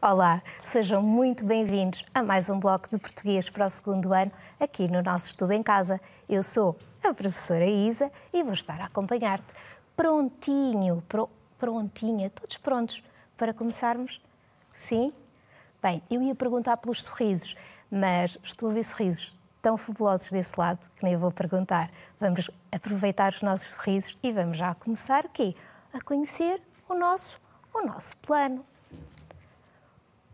Olá, sejam muito bem-vindos a mais um bloco de português para o segundo ano aqui no nosso Estudo em Casa. Eu sou a professora Isa e vou estar a acompanhar-te prontinho, pro, prontinha, todos prontos para começarmos? Sim? Bem, eu ia perguntar pelos sorrisos, mas estou a ver sorrisos tão fabulosos desse lado que nem vou perguntar. Vamos aproveitar os nossos sorrisos e vamos já começar o quê? A conhecer o nosso, o nosso plano.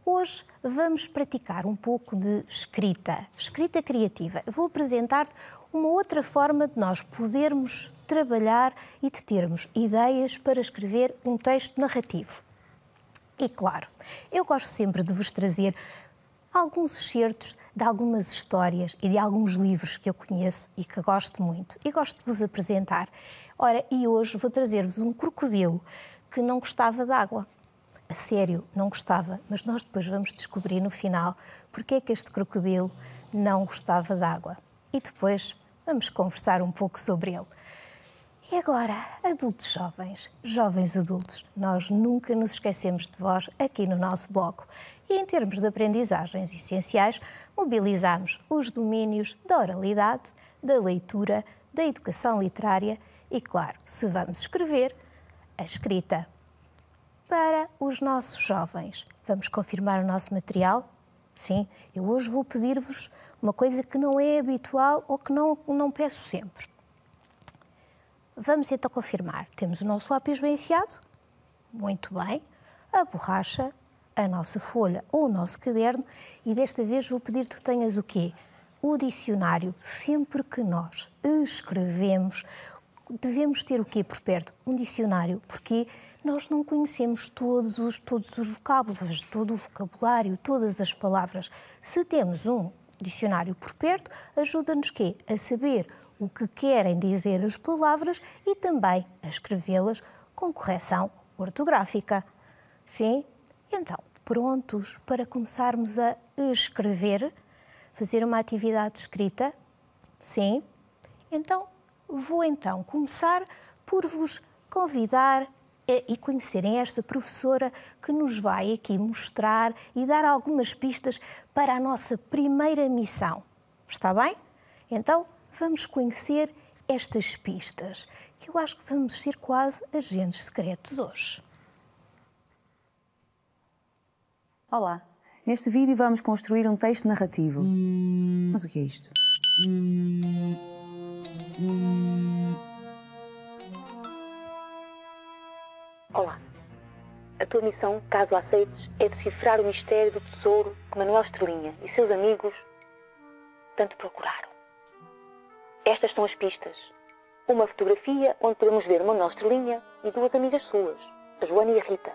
Hoje vamos praticar um pouco de escrita, escrita criativa. Vou apresentar-te uma outra forma de nós podermos trabalhar e de termos ideias para escrever um texto narrativo. E claro, eu gosto sempre de vos trazer alguns excertos de algumas histórias e de alguns livros que eu conheço e que gosto muito e gosto de vos apresentar. Ora, e hoje vou trazer-vos um crocodilo que não gostava de água a sério, não gostava, mas nós depois vamos descobrir no final porque é que este crocodilo não gostava d'água. E depois vamos conversar um pouco sobre ele. E agora, adultos jovens, jovens adultos, nós nunca nos esquecemos de vós aqui no nosso bloco. E em termos de aprendizagens essenciais, mobilizamos os domínios da oralidade, da leitura, da educação literária e, claro, se vamos escrever, a escrita para os nossos jovens. Vamos confirmar o nosso material? Sim, eu hoje vou pedir-vos uma coisa que não é habitual ou que não, não peço sempre. Vamos então confirmar. Temos o nosso lápis bem enfiado? Muito bem. A borracha, a nossa folha ou o nosso caderno. E desta vez vou pedir-te que tenhas o quê? O dicionário. Sempre que nós escrevemos devemos ter o quê por perto? Um dicionário, porque nós não conhecemos todos os, todos os vocábulos, todo o vocabulário, todas as palavras. Se temos um dicionário por perto, ajuda-nos quê? A saber o que querem dizer as palavras e também a escrevê-las com correção ortográfica. Sim? Então, prontos para começarmos a escrever, fazer uma atividade escrita? Sim? Então, vou então começar por vos convidar e conhecerem esta professora que nos vai aqui mostrar e dar algumas pistas para a nossa primeira missão. Está bem? Então vamos conhecer estas pistas, que eu acho que vamos ser quase agentes secretos hoje. Olá! Neste vídeo vamos construir um texto narrativo. Mas o que é isto? Olá. A tua missão, caso aceites, é decifrar o mistério do tesouro que Manuel Estrelinha e seus amigos tanto procuraram. Estas são as pistas. Uma fotografia onde podemos ver Manuel Estrelinha e duas amigas suas, a Joana e a Rita.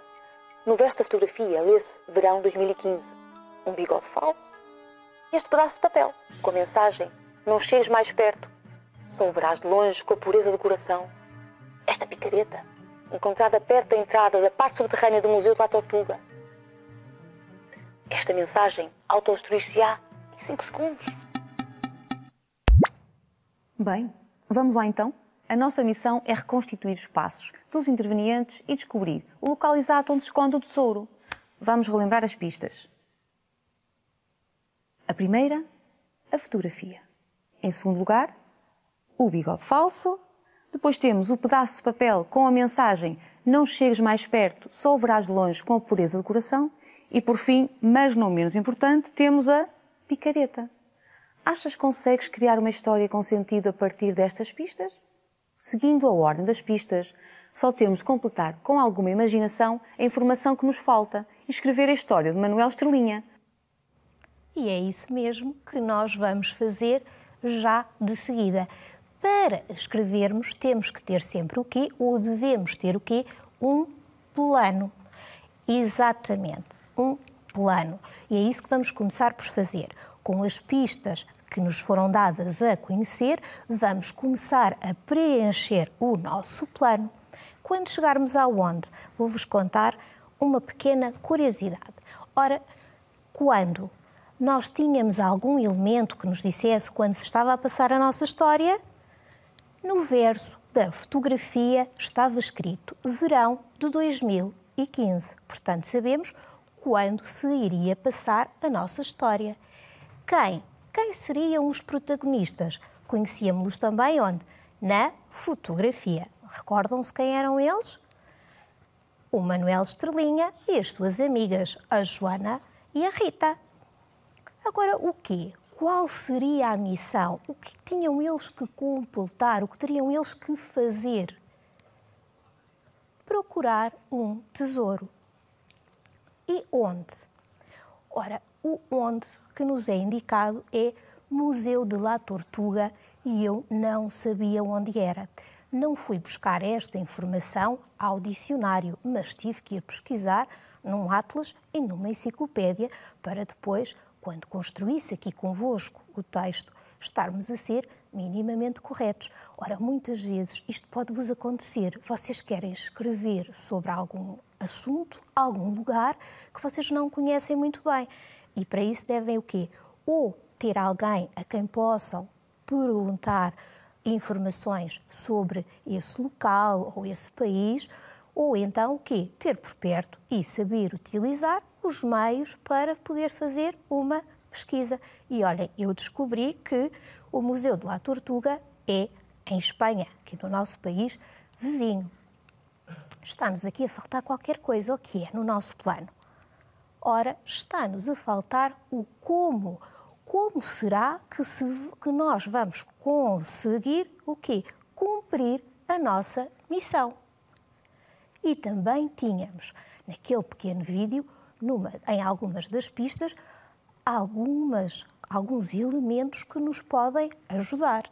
No verso da fotografia lê-se verão 2015. Um bigode falso. Este pedaço de papel, com a mensagem: Não chegues mais perto, solverás de longe com a pureza do coração. Esta picareta, encontrada perto da entrada da parte subterrânea do Museu da Tortuga. Esta mensagem autodestruir-se-á em 5 segundos. Bem, vamos lá então? A nossa missão é reconstituir os passos dos intervenientes e descobrir o local exato onde se esconde o tesouro. Vamos relembrar as pistas. A primeira, a fotografia. Em segundo lugar, o bigode falso, depois temos o pedaço de papel com a mensagem Não chegues mais perto, só o verás de longe com a pureza do coração. E por fim, mas não menos importante, temos a picareta. Achas que consegues criar uma história com sentido a partir destas pistas? Seguindo a ordem das pistas, só temos de completar com alguma imaginação a informação que nos falta e escrever a história de Manuel Estrelinha. E é isso mesmo que nós vamos fazer já de seguida. Para escrevermos, temos que ter sempre o quê? Ou devemos ter o quê? Um plano. Exatamente, um plano. E é isso que vamos começar por fazer. Com as pistas que nos foram dadas a conhecer, vamos começar a preencher o nosso plano. Quando chegarmos onde vou-vos contar uma pequena curiosidade. Ora, quando nós tínhamos algum elemento que nos dissesse quando se estava a passar a nossa história, no verso da fotografia estava escrito verão de 2015. Portanto, sabemos quando se iria passar a nossa história. Quem? Quem seriam os protagonistas? Conhecíamos-los também onde? Na fotografia. Recordam-se quem eram eles? O Manuel Estrelinha e as suas amigas, a Joana e a Rita. Agora, o quê? qual seria a missão? O que tinham eles que completar? O que teriam eles que fazer? Procurar um tesouro. E onde? Ora, o onde que nos é indicado é Museu de La Tortuga e eu não sabia onde era. Não fui buscar esta informação ao dicionário, mas tive que ir pesquisar num atlas e numa enciclopédia para depois quando construísse aqui convosco o texto, estarmos a ser minimamente corretos. Ora, muitas vezes isto pode vos acontecer. Vocês querem escrever sobre algum assunto, algum lugar que vocês não conhecem muito bem. E para isso devem o quê? Ou ter alguém a quem possam perguntar informações sobre esse local ou esse país, ou então o quê? Ter por perto e saber utilizar os meios para poder fazer uma pesquisa. E olhem, eu descobri que o Museu de La Tortuga é em Espanha, aqui no nosso país vizinho. Está-nos aqui a faltar qualquer coisa, o que é no nosso plano? Ora, está-nos a faltar o como. Como será que, se, que nós vamos conseguir o quê? Cumprir a nossa missão. E também tínhamos, naquele pequeno vídeo, numa, em algumas das pistas algumas, alguns elementos que nos podem ajudar.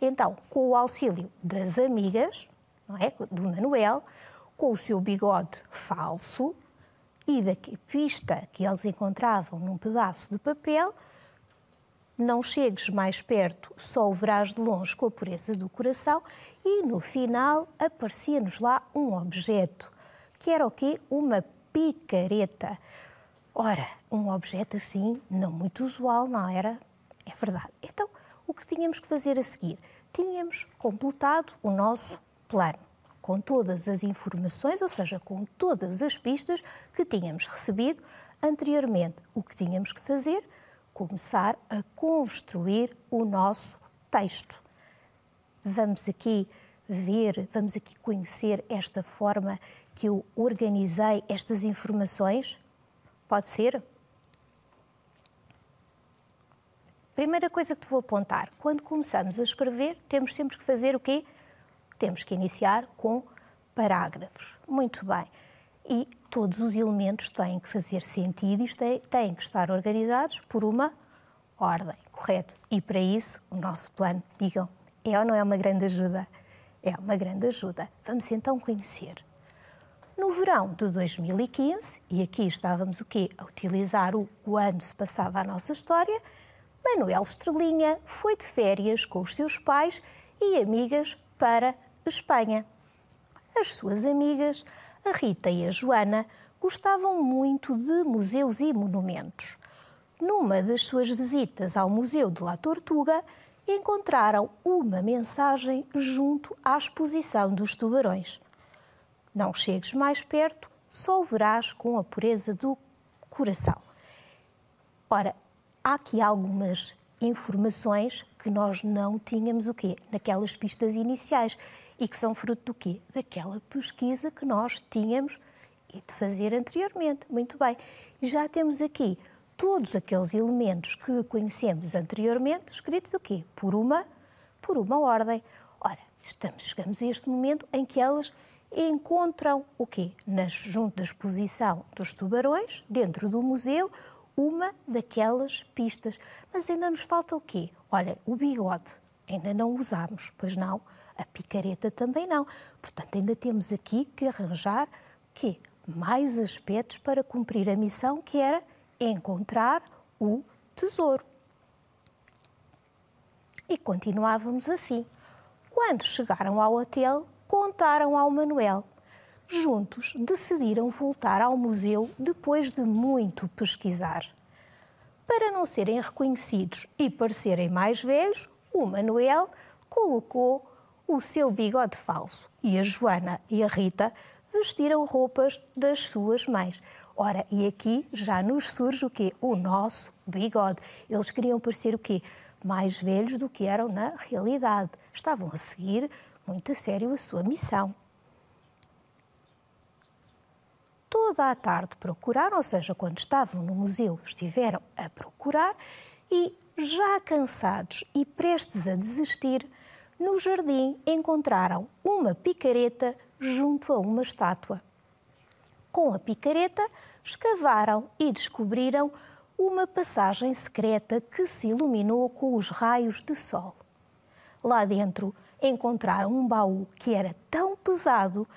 Então, com o auxílio das amigas, não é? do Manuel, com o seu bigode falso e da pista que eles encontravam num pedaço de papel, não chegues mais perto, só o verás de longe com a pureza do coração, e no final aparecia-nos lá um objeto, que era o quê? Uma picareta. Ora, um objeto assim não muito usual, não era? É verdade. Então, o que tínhamos que fazer a seguir? Tínhamos completado o nosso plano, com todas as informações, ou seja, com todas as pistas que tínhamos recebido anteriormente. O que tínhamos que fazer? Começar a construir o nosso texto. Vamos aqui ver, vamos aqui conhecer esta forma que eu organizei estas informações? Pode ser? Primeira coisa que te vou apontar, quando começamos a escrever, temos sempre que fazer o quê? Temos que iniciar com parágrafos. Muito bem. E todos os elementos têm que fazer sentido e é, têm que estar organizados por uma ordem, correto? E para isso, o nosso plano, digam, é ou não é uma grande ajuda? É uma grande ajuda. Vamos então conhecer. No verão de 2015, e aqui estávamos o quê? A utilizar o, quando ano se passava a nossa história, Manuel Estrelinha foi de férias com os seus pais e amigas para Espanha. As suas amigas, a Rita e a Joana, gostavam muito de museus e monumentos. Numa das suas visitas ao Museu de La Tortuga, encontraram uma mensagem junto à exposição dos tubarões. Não chegues mais perto, só o verás com a pureza do coração. Ora, há aqui algumas informações que nós não tínhamos o quê? Naquelas pistas iniciais e que são fruto do quê? Daquela pesquisa que nós tínhamos e de fazer anteriormente. Muito bem. E já temos aqui todos aqueles elementos que conhecemos anteriormente, escritos o quê? Por uma, por uma ordem. Ora, estamos, chegamos a este momento em que elas encontram o quê? Nas, junto da exposição dos tubarões, dentro do museu, uma daquelas pistas. Mas ainda nos falta o quê? Olha, o bigode ainda não usámos, pois não? A picareta também não. Portanto, ainda temos aqui que arranjar quê? mais aspectos para cumprir a missão que era encontrar o tesouro. E continuávamos assim. Quando chegaram ao hotel, contaram ao Manuel. Juntos decidiram voltar ao museu depois de muito pesquisar. Para não serem reconhecidos e parecerem mais velhos, o Manuel colocou o seu bigode falso e a Joana e a Rita vestiram roupas das suas mães. Ora, e aqui já nos surge o quê? O nosso bigode. Eles queriam parecer o quê? Mais velhos do que eram na realidade. Estavam a seguir muito a sério a sua missão. Toda a tarde procuraram, ou seja, quando estavam no museu, estiveram a procurar e, já cansados e prestes a desistir, no jardim encontraram uma picareta junto a uma estátua. Com a picareta, escavaram e descobriram uma passagem secreta que se iluminou com os raios de sol. Lá dentro encontraram um baú que era tão pesado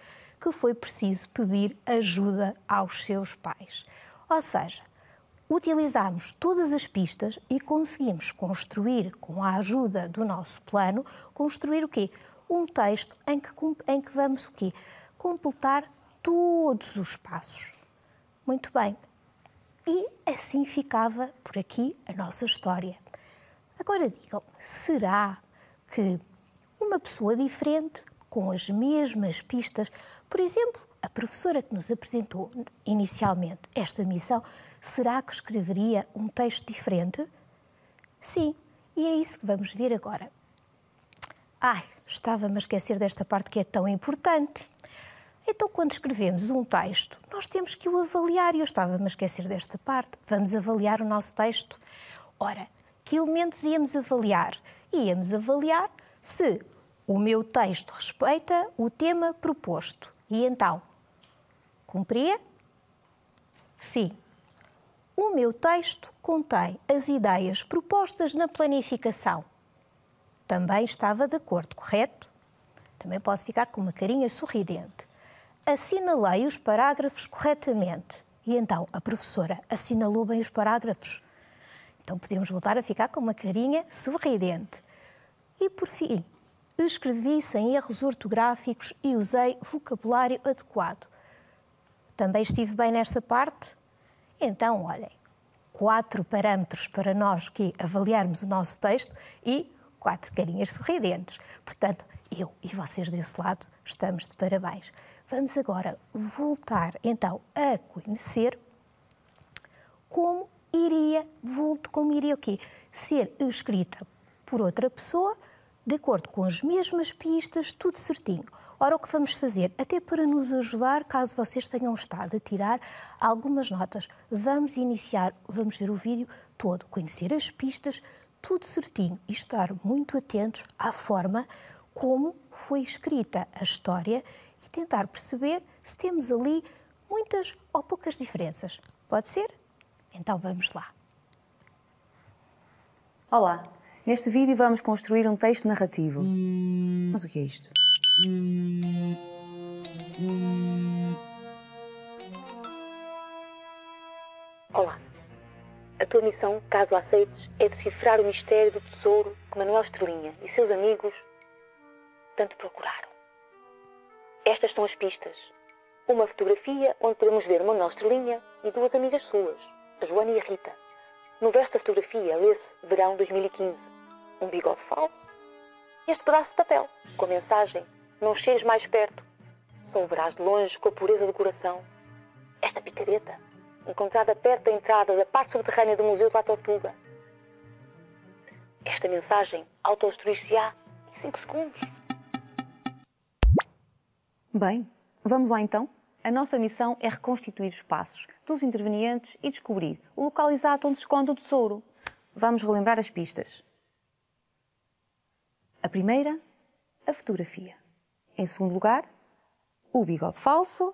que foi preciso pedir ajuda aos seus pais. Ou seja, utilizámos todas as pistas e conseguimos construir, com a ajuda do nosso plano, construir o quê? Um texto em que, em que vamos o quê? Completar todos os passos. Muito bem. E assim ficava por aqui a nossa história. Agora digam, será que uma pessoa diferente, com as mesmas pistas, por exemplo, a professora que nos apresentou inicialmente esta missão, será que escreveria um texto diferente? Sim, e é isso que vamos ver agora. Ai, estava-me a esquecer desta parte que é tão importante. Então, quando escrevemos um texto, nós temos que o avaliar, e eu estava-me a esquecer desta parte. Vamos avaliar o nosso texto. Ora, que elementos íamos avaliar? Íamos avaliar se o meu texto respeita o tema proposto. E então, cumpria? Sim. O meu texto contém as ideias propostas na planificação. Também estava de acordo, correto? Também posso ficar com uma carinha sorridente assinalei os parágrafos corretamente. E então a professora assinalou bem os parágrafos. Então podíamos voltar a ficar com uma carinha sorridente. E por fim, escrevi sem erros ortográficos e usei vocabulário adequado. Também estive bem nesta parte? Então, olhem, quatro parâmetros para nós que avaliarmos o nosso texto e quatro carinhas sorridentes. Portanto, eu e vocês desse lado estamos de parabéns. Vamos agora voltar então a conhecer como iria, como iria o quê? Ser escrita por outra pessoa, de acordo com as mesmas pistas, tudo certinho. Ora, o que vamos fazer? Até para nos ajudar, caso vocês tenham estado a tirar algumas notas, vamos iniciar, vamos ver o vídeo todo, conhecer as pistas, tudo certinho e estar muito atentos à forma como foi escrita a história e tentar perceber se temos ali muitas ou poucas diferenças. Pode ser? Então vamos lá. Olá, neste vídeo vamos construir um texto narrativo. Mas o que é isto? Olá. A tua missão, caso aceites, é decifrar o mistério do tesouro que Manuel Estrelinha e seus amigos tanto procuraram. Estas são as pistas. Uma fotografia onde podemos ver uma linha e duas amigas suas, a Joana e a Rita. No verso da fotografia lê-se Verão 2015. Um bigode falso. Este pedaço de papel, com a mensagem Não chegues mais perto. Só o verás de longe com a pureza do coração. Esta picareta, encontrada perto da entrada da parte subterrânea do Museu da Tortuga. Esta mensagem autodestruir-se-á em 5 segundos. Bem, vamos lá então? A nossa missão é reconstituir os passos dos intervenientes e descobrir o local exato onde se esconde o tesouro. Vamos relembrar as pistas. A primeira, a fotografia. Em segundo lugar, o bigode falso.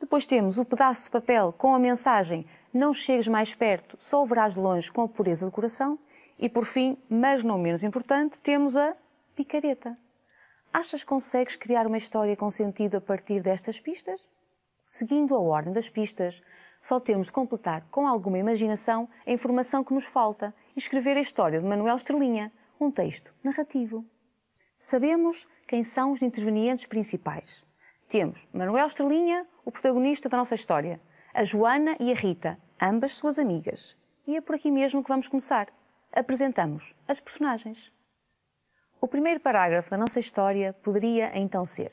Depois temos o pedaço de papel com a mensagem Não chegues mais perto, só o verás de longe com a pureza do coração. E por fim, mas não menos importante, temos a picareta. Achas que consegues criar uma história com sentido a partir destas pistas? Seguindo a ordem das pistas, só temos de completar com alguma imaginação a informação que nos falta e escrever a história de Manuel Estrelinha, um texto narrativo. Sabemos quem são os intervenientes principais. Temos Manuel Estrelinha, o protagonista da nossa história, a Joana e a Rita, ambas suas amigas. E é por aqui mesmo que vamos começar. Apresentamos as personagens. O primeiro parágrafo da nossa história poderia então ser: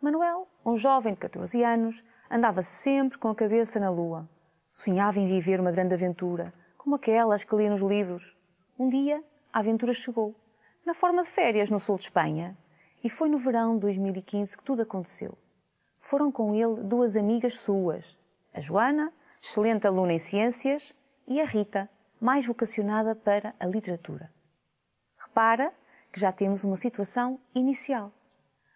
Manuel, um jovem de 14 anos, andava sempre com a cabeça na lua. Sonhava em viver uma grande aventura, como aquelas que lia nos livros. Um dia, a aventura chegou, na forma de férias no sul de Espanha, e foi no verão de 2015 que tudo aconteceu. Foram com ele duas amigas suas, a Joana, excelente aluna em ciências, e a Rita, mais vocacionada para a literatura. Repara que já temos uma situação inicial.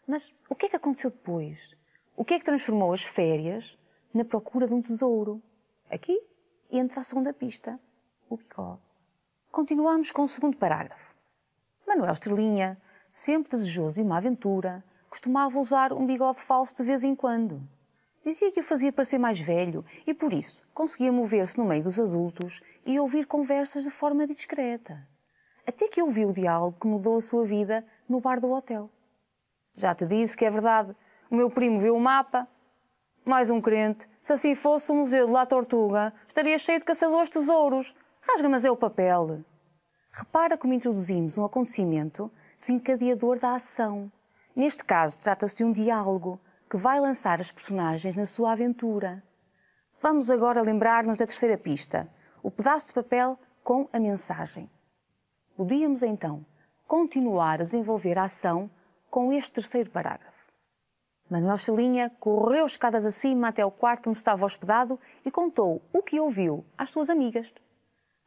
Mas o que é que aconteceu depois? O que é que transformou as férias na procura de um tesouro? Aqui entra a segunda pista, o bigode. Continuamos com o segundo parágrafo. Manuel Estrelinha, sempre desejoso de uma aventura, costumava usar um bigode falso de vez em quando. Dizia que o fazia parecer mais velho e, por isso, conseguia mover-se no meio dos adultos e ouvir conversas de forma discreta até que ouviu o diálogo que mudou a sua vida no bar do hotel. Já te disse que é verdade. O meu primo viu o mapa. Mais um crente. Se assim fosse o Museu de La Tortuga, estaria cheio de caçadores de tesouros. Rasga, mas é o papel. Repara como introduzimos um acontecimento desencadeador da ação. Neste caso, trata-se de um diálogo que vai lançar as personagens na sua aventura. Vamos agora lembrar-nos da terceira pista, o pedaço de papel com a mensagem. Podíamos então continuar a desenvolver a ação com este terceiro parágrafo. Manuel Chalinha correu escadas acima até o quarto onde estava hospedado e contou o que ouviu às suas amigas.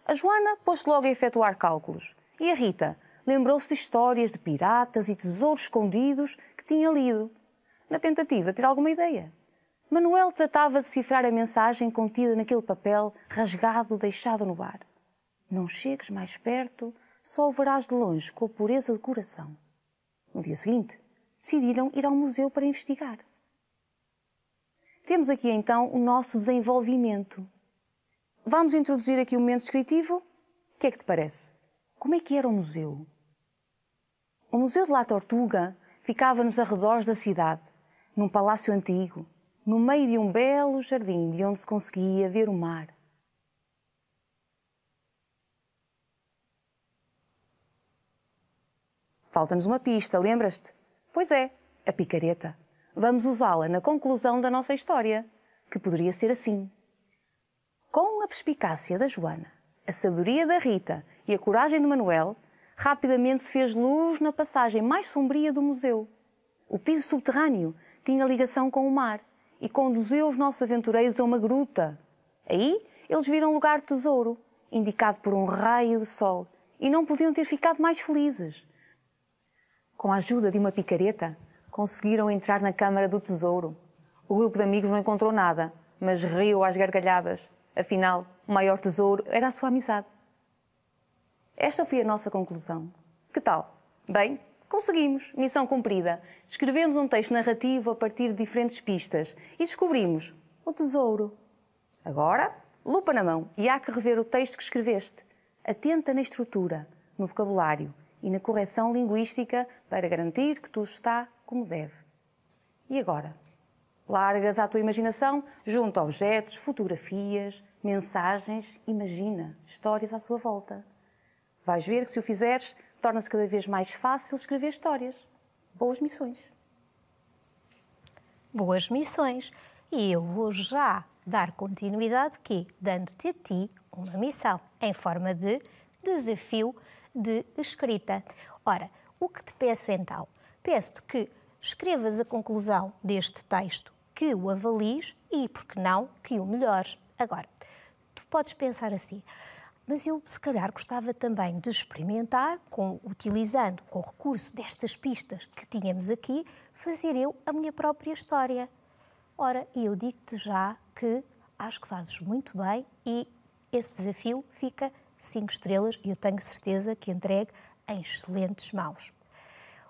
A Joana pôs-se logo a efetuar cálculos e a Rita lembrou-se de histórias de piratas e tesouros escondidos que tinha lido, na tentativa de ter alguma ideia. Manuel tratava de cifrar a mensagem contida naquele papel rasgado deixado no ar. Não chegues mais perto, só o verás de longe com a pureza de coração. No dia seguinte, decidiram ir ao museu para investigar. Temos aqui então o nosso desenvolvimento. Vamos introduzir aqui o um momento descritivo. O que é que te parece? Como é que era o museu? O Museu de La Tortuga ficava nos arredores da cidade, num palácio antigo, no meio de um belo jardim de onde se conseguia ver o mar. Falta-nos uma pista, lembras-te? Pois é, a picareta. Vamos usá-la na conclusão da nossa história, que poderia ser assim. Com a perspicácia da Joana, a sabedoria da Rita e a coragem de Manuel, rapidamente se fez luz na passagem mais sombria do museu. O piso subterrâneo tinha ligação com o mar e conduziu os nossos aventureiros a uma gruta. Aí eles viram um lugar de tesouro, indicado por um raio de sol, e não podiam ter ficado mais felizes com a ajuda de uma picareta, conseguiram entrar na Câmara do Tesouro. O grupo de amigos não encontrou nada, mas riu às gargalhadas. Afinal, o maior tesouro era a sua amizade. Esta foi a nossa conclusão. Que tal? Bem, conseguimos, missão cumprida. Escrevemos um texto narrativo a partir de diferentes pistas e descobrimos o tesouro. Agora, lupa na mão e há que rever o texto que escreveste. Atenta na estrutura, no vocabulário, e na correção linguística para garantir que tudo está como deve. E agora? Largas à tua imaginação, junta objetos, fotografias, mensagens, imagina histórias à sua volta. Vais ver que se o fizeres, torna-se cada vez mais fácil escrever histórias. Boas missões. Boas missões. E eu vou já dar continuidade que dando-te a ti uma missão em forma de desafio de escrita. Ora, o que te peço então? Peço-te que escrevas a conclusão deste texto, que o avalies e, por que não, que o melhores. Agora, tu podes pensar assim, mas eu se calhar gostava também de experimentar, com, utilizando com recurso destas pistas que tínhamos aqui, fazer eu a minha própria história. Ora, eu digo-te já que acho que fazes muito bem e esse desafio fica cinco estrelas e eu tenho certeza que entregue em excelentes mãos.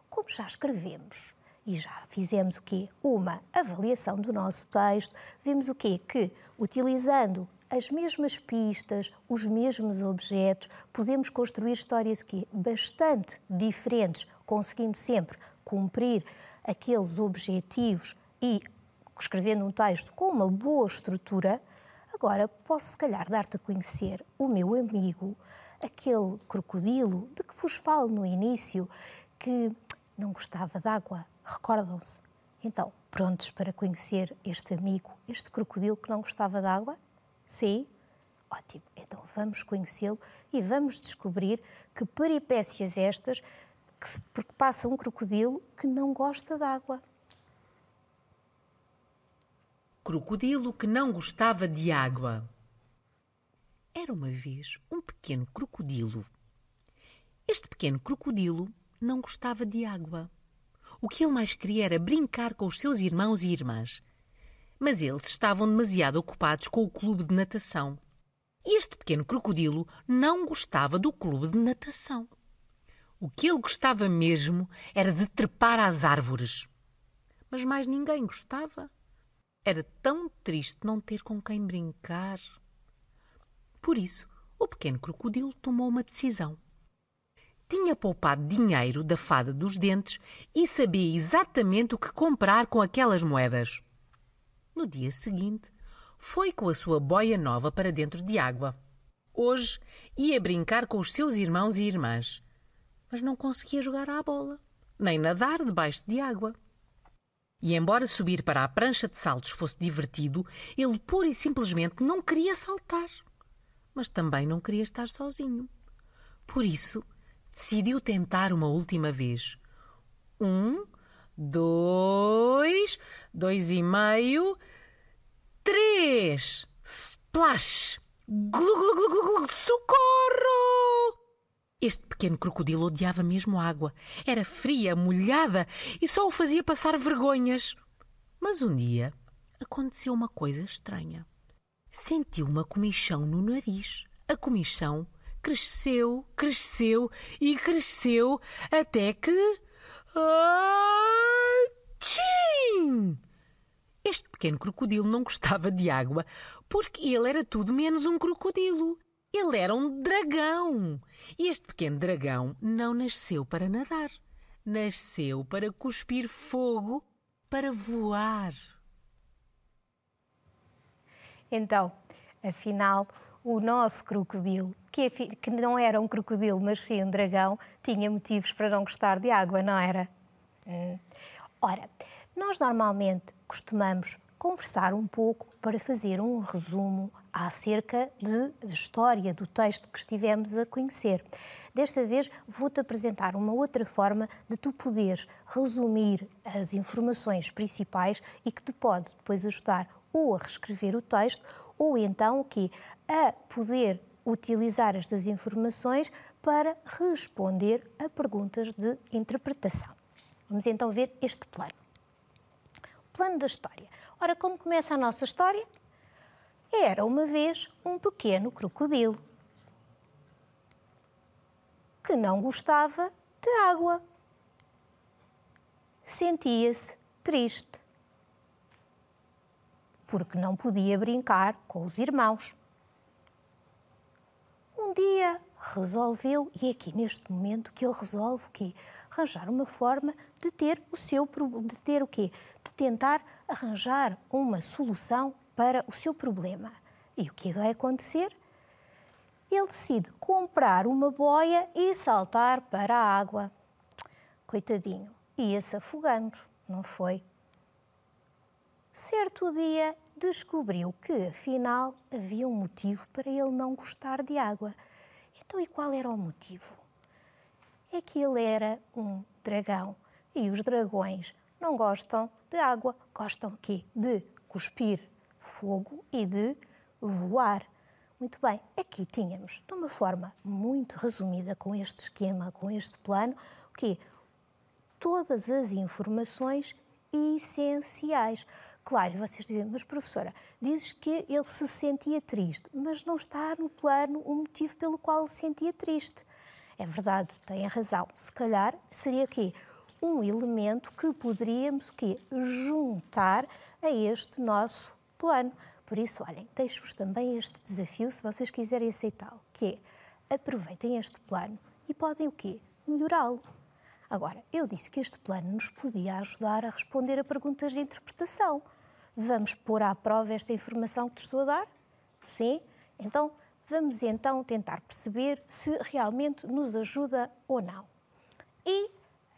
Como já escrevemos e já fizemos o quê? Uma avaliação do nosso texto, vimos o quê? Que utilizando as mesmas pistas, os mesmos objetos, podemos construir histórias que bastante diferentes, conseguindo sempre cumprir aqueles objetivos e escrevendo um texto com uma boa estrutura, Agora posso, se calhar, dar-te a conhecer o meu amigo, aquele crocodilo de que vos falo no início, que não gostava de água, recordam-se? Então, prontos para conhecer este amigo, este crocodilo que não gostava de água? Sim? Ótimo, então vamos conhecê-lo e vamos descobrir que peripécias estas que, porque passa um crocodilo que não gosta de água. Crocodilo que não gostava de água. Era uma vez um pequeno crocodilo. Este pequeno crocodilo não gostava de água. O que ele mais queria era brincar com os seus irmãos e irmãs. Mas eles estavam demasiado ocupados com o clube de natação. E este pequeno crocodilo não gostava do clube de natação. O que ele gostava mesmo era de trepar às árvores. Mas mais ninguém gostava. Era tão triste não ter com quem brincar. Por isso, o pequeno crocodilo tomou uma decisão. Tinha poupado dinheiro da fada dos dentes e sabia exatamente o que comprar com aquelas moedas. No dia seguinte, foi com a sua boia nova para dentro de água. Hoje ia brincar com os seus irmãos e irmãs, mas não conseguia jogar à bola, nem nadar debaixo de água. E embora subir para a prancha de saltos fosse divertido, ele pura e simplesmente não queria saltar. Mas também não queria estar sozinho. Por isso, decidiu tentar uma última vez. Um, dois, dois e meio, três! Splash! Glu, glu, glu, glu, glu, socorro! Este pequeno crocodilo odiava mesmo a água. Era fria, molhada e só o fazia passar vergonhas. Mas um dia aconteceu uma coisa estranha. Sentiu uma comichão no nariz. A comichão cresceu, cresceu e cresceu até que. Ah, tchim! Este pequeno crocodilo não gostava de água porque ele era tudo menos um crocodilo. Ele era um dragão. E este pequeno dragão não nasceu para nadar. Nasceu para cuspir fogo, para voar. Então, afinal, o nosso crocodilo, que, é que não era um crocodilo, mas sim um dragão, tinha motivos para não gostar de água, não era? Hum. Ora, nós normalmente costumamos conversar um pouco para fazer um resumo acerca de, de história do texto que estivemos a conhecer. Desta vez vou-te apresentar uma outra forma de tu poderes resumir as informações principais e que te pode depois ajudar ou a reescrever o texto ou então que a poder utilizar estas informações para responder a perguntas de interpretação. Vamos então ver este plano. Plano da história. Ora, como começa a nossa história? Era uma vez um pequeno crocodilo que não gostava de água. Sentia-se triste porque não podia brincar com os irmãos. Um dia resolveu, e é aqui neste momento que ele resolve que arranjar uma forma de ter o seu de ter o quê? De tentar arranjar uma solução para o seu problema. E o que vai acontecer? Ele decide comprar uma boia e saltar para a água. Coitadinho, ia-se afogando, não foi? Certo dia descobriu que, afinal, havia um motivo para ele não gostar de água. Então, e qual era o motivo? É que ele era um dragão e os dragões não gostam de água, gostam que de cuspir fogo e de voar. Muito bem, aqui tínhamos, de uma forma muito resumida, com este esquema, com este plano, o quê? Todas as informações essenciais. Claro, vocês dizem, mas professora, dizes que ele se sentia triste, mas não está no plano o motivo pelo qual se sentia triste. É verdade, tem a razão. Se calhar seria aqui um elemento que poderíamos o quê? juntar a este nosso plano. Por isso, olhem, deixo-vos também este desafio, se vocês quiserem aceitá-lo, que é aproveitem este plano e podem o quê? Melhorá-lo. Agora, eu disse que este plano nos podia ajudar a responder a perguntas de interpretação. Vamos pôr à prova esta informação que te estou a dar? Sim? Então, vamos então tentar perceber se realmente nos ajuda ou não. E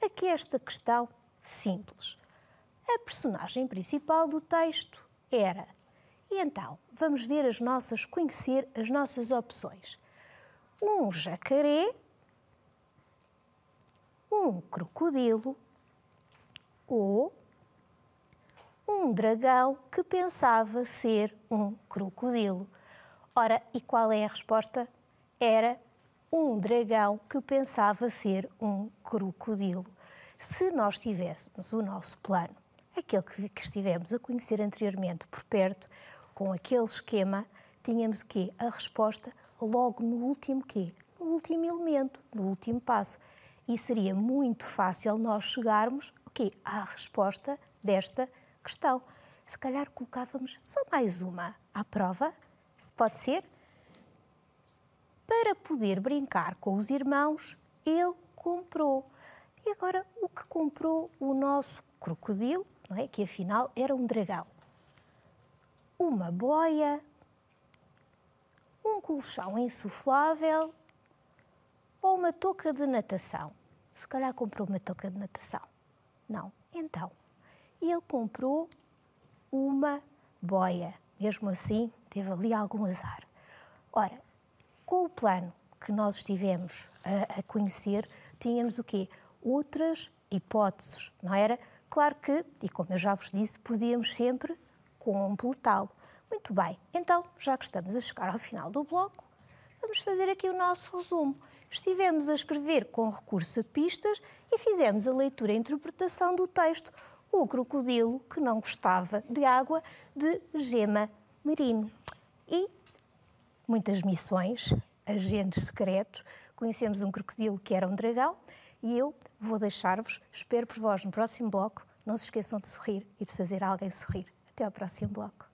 aqui esta questão simples. A personagem principal do texto era. E então, vamos ver as nossas, conhecer as nossas opções. Um jacaré, um crocodilo ou um dragão que pensava ser um crocodilo. Ora, e qual é a resposta? Era um dragão que pensava ser um crocodilo. Se nós tivéssemos o nosso plano aquele que, que estivemos a conhecer anteriormente por perto, com aquele esquema, tínhamos o quê? A resposta logo no último quê? No último elemento, no último passo. E seria muito fácil nós chegarmos o quê? à resposta desta questão. Se calhar colocávamos só mais uma à prova, se pode ser? Para poder brincar com os irmãos, ele comprou. E agora, o que comprou o nosso crocodilo não é? que afinal era um dragão, uma boia, um colchão insuflável ou uma touca de natação. Se calhar comprou uma touca de natação. Não. Então, ele comprou uma boia. Mesmo assim, teve ali algum azar. Ora, com o plano que nós estivemos a, a conhecer, tínhamos o quê? Outras hipóteses, não era? Claro que, e como eu já vos disse, podíamos sempre completá-lo. Muito bem, então, já que estamos a chegar ao final do bloco, vamos fazer aqui o nosso resumo. Estivemos a escrever com recurso a pistas e fizemos a leitura e a interpretação do texto O Crocodilo que não gostava de água, de Gema Merino. E muitas missões, agentes secretos, conhecemos um crocodilo que era um dragão, e eu vou deixar-vos, espero por vós no próximo bloco. Não se esqueçam de sorrir e de fazer alguém sorrir. Até ao próximo bloco.